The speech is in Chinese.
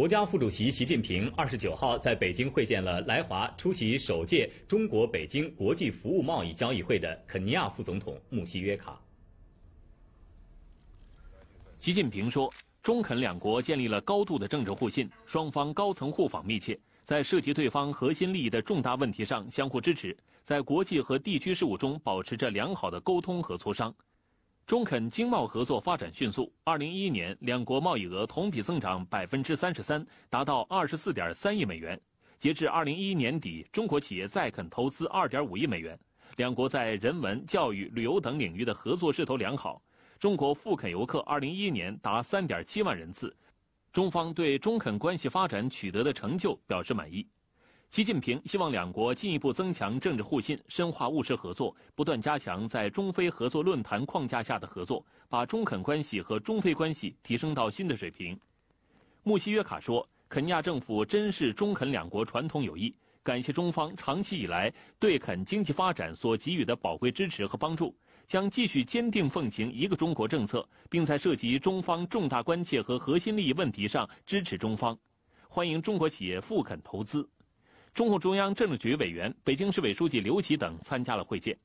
国家副主席习近平二十九号在北京会见了来华出席首届中国北京国际服务贸易交易会的肯尼亚副总统穆西约卡。习近平说，中肯两国建立了高度的政治互信，双方高层互访密切，在涉及对方核心利益的重大问题上相互支持，在国际和地区事务中保持着良好的沟通和磋商。中肯经贸合作发展迅速，二零一一年两国贸易额同比增长百分之三十三，达到二十四点三亿美元。截至二零一一年底，中国企业再肯投资二点五亿美元。两国在人文、教育、旅游等领域的合作势头良好。中国赴肯游客二零一一年达三点七万人次，中方对中肯关系发展取得的成就表示满意。习近平希望两国进一步增强政治互信，深化务实合作，不断加强在中非合作论坛框架下的合作，把中肯关系和中非关系提升到新的水平。穆西约卡说：“肯尼亚政府珍视中肯两国传统友谊，感谢中方长期以来对肯经济发展所给予的宝贵支持和帮助，将继续坚定奉行一个中国政策，并在涉及中方重大关切和核心利益问题上支持中方，欢迎中国企业赴肯投资。”中共中央政治局委员、北京市委书记刘奇等参加了会见。